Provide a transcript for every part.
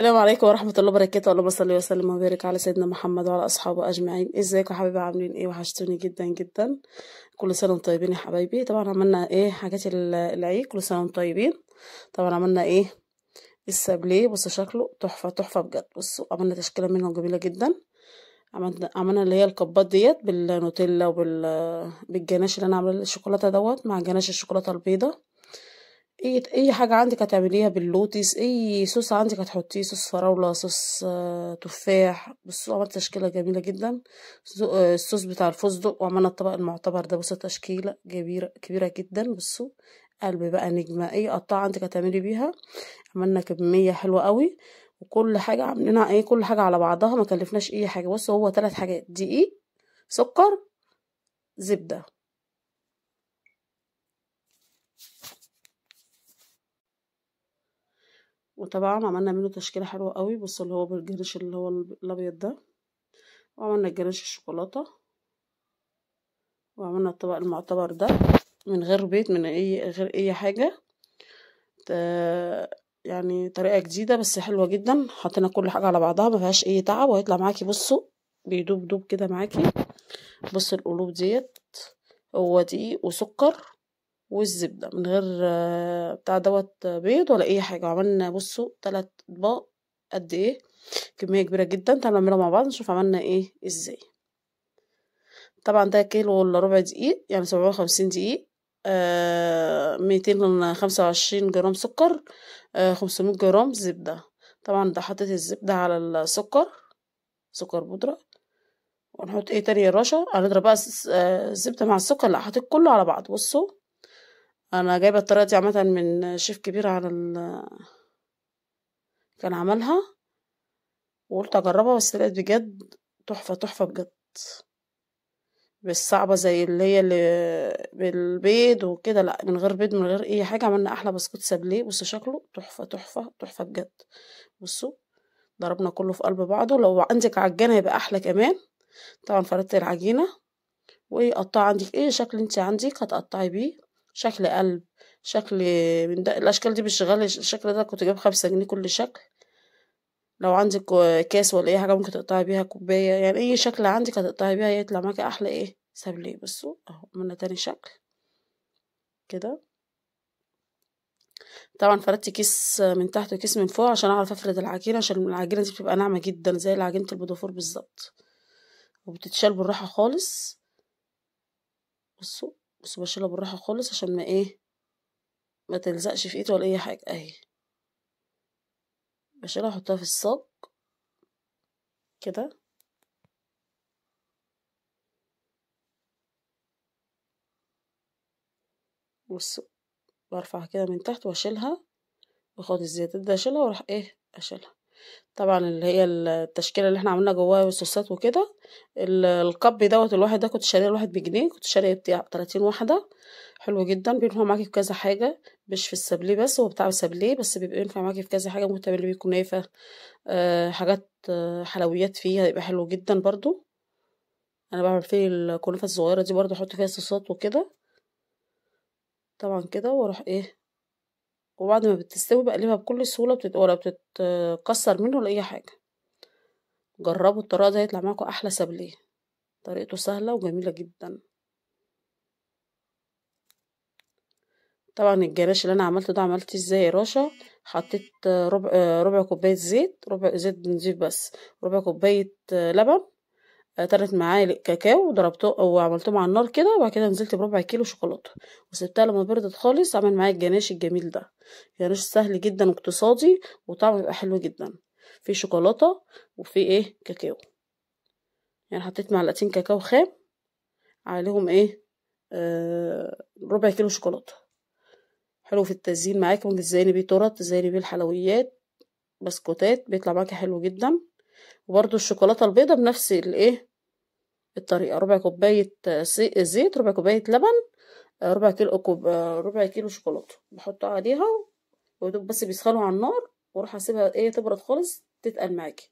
السلام عليكم ورحمة الله وبركاته اللهم صل وسلم وبارك على سيدنا محمد وعلى أصحابه أجمعين ازيكم يا حبايبي عاملين ايه وحشتوني جدا جدا كل سنة وانتم طيبين يا حبايبي طبعا عملنا ايه حاجات العيد كل سنة وانتم طيبين طبعا عملنا ايه السابلي بص شكله تحفة تحفة بجد بصوا عملنا تشكيلة منهم جميلة جدا عملنا عملنا اللي هي القبات ديت بالنوتيلا وبالجناش اللي انا عامله الشوكولاته دوت مع جناش الشوكولاته البيضه اي اي حاجه عندك هتعمليها باللوتس اي صوص عندك هتحطيه صوص فراوله صوص آه، تفاح بصوا عملت تشكيله جميله جدا آه، الصوص بتاع الفستق وعملنا الطبق المعتبر ده بصوا تشكيله كبيره كبيره جدا بصوا قلب بقى نجمه اي قطعه عندك هتعملي بيها عملنا كميه حلوه قوي وكل حاجه عاملينها ايه كل حاجه على بعضها ما كلفناش اي حاجه بصوا هو ثلاث حاجات دقيق سكر زبده وطبعا عملنا منه تشكيلة حلوة قوي بص اللي هو بالجريش اللي هو الابيض ده وعملنا جريش الشوكولاتة وعملنا الطبق المعتبر ده من غير بيت من اي غير اي حاجة يعني طريقة جديدة بس حلوة جدا حطينا كل حاجة على بعضها مفيهاش اي تعب وهيطلع معاكي بصوا بيدوب دوب كده معاكي بص القلوب ديت هو دقيق وسكر والزبدة من غير آه، بتاع دوت بيض ولا أي حاجة عملنا بصوا تلات أطباق قد إيه كمية كبيرة جدا تعالوا نعملها مع بعض نشوف عملنا إيه إزاي طبعا ده كيلو ولا ربع دقيق يعني سبعة وخمسين دقيق آه، ميتين خمسة وعشرين جرام سكر آه، خمسمية جرام زبدة طبعا ده حطيت الزبدة على السكر سكر بودرة ونحط ايه تاني يا رشا هنضرب بقى الزبدة مع السكر لا حطيت كله على بعض بصوا انا جايبه الطريقه دي عامه من شيف كبير على ال... كان عملها وقلت اجربها بس لقيت بجد تحفه تحفه بجد بس صعبه زي اللي هي اللي بالبيض وكده لا من غير بيض من غير اي حاجه عملنا احلى بسكوت سابليه بصوا شكله تحفه تحفه تحفه بجد بصوا ضربنا كله في قلب بعضه لو عندك عجينه هيبقى احلى كمان طبعا فردت العجينه وايه عندك ايه شكل انت عندك هتقطعي بيه شكل قلب شكل من ده الاشكال دي بتشتغل الشكل ده كنت جايب خمسة جنيه كل شكل لو عندك كاس ولا اي حاجه ممكن تقطعي بيها كوبايه يعني اي شكل عندك هتقطعي بيها يطلع معاكي احلى ايه سبليه بصوا اهو عملنا تاني شكل كده طبعا فردت كيس من تحت وكيس من فوق عشان اعرف افرد العجينه عشان العجينه دي بتبقى ناعمه جدا زي عجينه البودافور بالظبط وبتتشال بالراحه خالص بصوا بس بشيلها بالراحة خالص عشان ما ايه ما تلزقش في ايدي ولا اي حاجة اهي بشيلها احطها في الصاج كده بص برفعها كده من تحت واشيلها واخد الزيت ده اشيلها واروح ايه اشيلها طبعًا اللي هي التشكيلة اللي إحنا عملنا جواها الصوصات وكده، القب دوت الواحد ده كنت شاريه الواحد بجنيه، كنت شارية بتاع 30 واحدة، حلو جدًا، بينفع معاكي في كذا حاجة، مش في السابليه بس، هو بتاع السابليه بس بيبقى ينفع معاكي في كذا حاجة، ممكن تعملي بيه كنافة، آه حاجات آه، حلويات فيه هيبقى حلو جدًا برضو أنا بعمل فيه الكنافة الصغيرة دي برضو أحط فيها صوصات وكده، طبعًا كده وأروح إيه وبعد ما بتستوي بقلبها بكل سهولة بتت... ولا بتتكسر منه ولا أي حاجة جربوا الطريقة دي هيطلع معاكم أحلى سبليه طريقته سهلة وجميلة جدا طبعا الجلاش اللي أنا عملته ده عملت ازاي يا رشا حطيت ربع ربع كوباية زيت ربع زيت بنزيف بس ربع كوباية لبن طرت معايا كاكاو وضربته وعملتهم على النار كده وبعد كده نزلت بربع كيلو شوكولاته وسبتها لما بردت خالص عمل معايا الجناش الجميل ده جناش سهل جدا واقتصادي وطعمه بيبقى حلو جدا في شوكولاته وفي ايه كاكاو يعني حطيت معلقتين كاكاو خام عليهم ايه آه ربع كيلو شوكولاته حلو في التزيين معاكي ازاي تزيني بيه تورت تزيني بيه الحلويات بسكوتات بيطلع معاكي حلو جدا وبرده الشوكولاته البيضه بنفس الايه الطريقة ربع كوباية زيت ربع كوباية لبن ربع كيلو كوب ربع كيلو شوكولاتة بحطها عليها ودوب بس بيسخنوا على النار واروح اسيبها ايه تبرد خالص تتقل معاكي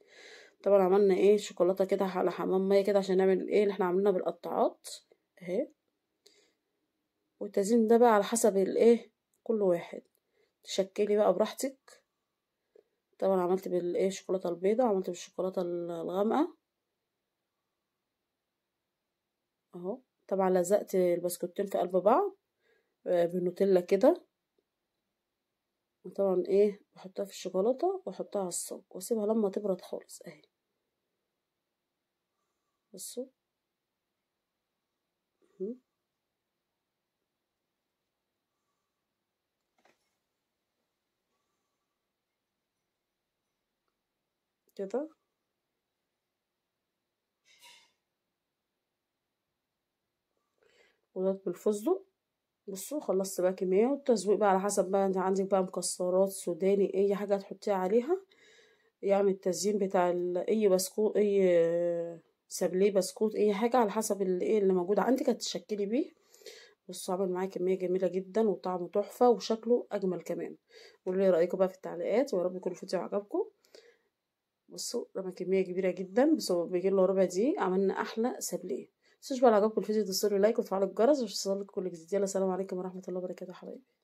طبعا عملنا ايه شوكولاتة كده على حمام مية كده عشان نعمل ايه اللي احنا عملناه بالقطاعات اهي والتزيين ده بقى على حسب الايه كل واحد تشكلي بقى براحتك طبعا عملت بالايه الشوكولاته البيضه عملت بالشوكولاته الغامقه اهو طبعا لزقت البسكوتين في قلب بعض آه، بنوتيلا كده وطبعا ايه بحطها في الشوكولاته واحطها على الصاج واسيبها لما تبرد خالص اهي بصوا كده ونضرب بالفستق بصوا خلصت بقى كميه والتزويق بقى على حسب بقى انت عندك بقى مكسرات سوداني اي حاجه هتحطيها عليها يعني التزيين بتاع اي بسكوت اي سابليه بسكوت اي حاجه على حسب الايه اللي موجود عندك هتشكلي بيه بصوا عامل معايا كميه جميله جدا وطعمه تحفه وشكله اجمل كمان قولوا لي رايكم بقى في التعليقات ويا رب يكون الفيديو عجبكم بصوا رمى كميه كبيره جدا بصوا بيجي له ربع دي عملنا احلى سابليه متنسوش بقى عجبكم الفيديو تدوسوا لايك وتفعلوا الجرس عشان يوصلكم كل جديد يلا سلام عليكم ورحمة الله وبركاته حبايبي